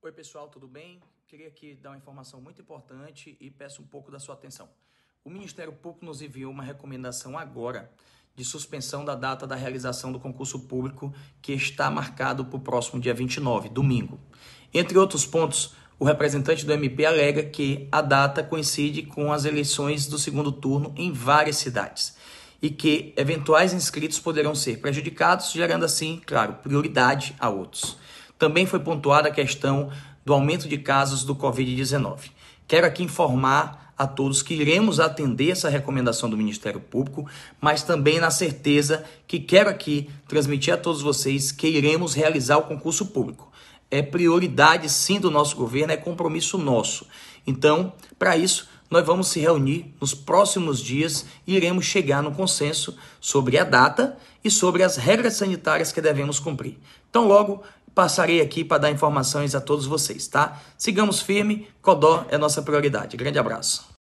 Oi, pessoal, tudo bem? Queria aqui dar uma informação muito importante e peço um pouco da sua atenção. O Ministério Público nos enviou uma recomendação agora de suspensão da data da realização do concurso público que está marcado para o próximo dia 29, domingo. Entre outros pontos, o representante do MP alega que a data coincide com as eleições do segundo turno em várias cidades e que eventuais inscritos poderão ser prejudicados, gerando assim, claro, prioridade a outros também foi pontuada a questão do aumento de casos do Covid-19. Quero aqui informar a todos que iremos atender essa recomendação do Ministério Público, mas também na certeza que quero aqui transmitir a todos vocês que iremos realizar o concurso público. É prioridade sim do nosso governo, é compromisso nosso. Então, para isso, nós vamos se reunir nos próximos dias e iremos chegar no consenso sobre a data e sobre as regras sanitárias que devemos cumprir. Então, logo passarei aqui para dar informações a todos vocês, tá? Sigamos firme, Codó é nossa prioridade. Grande abraço.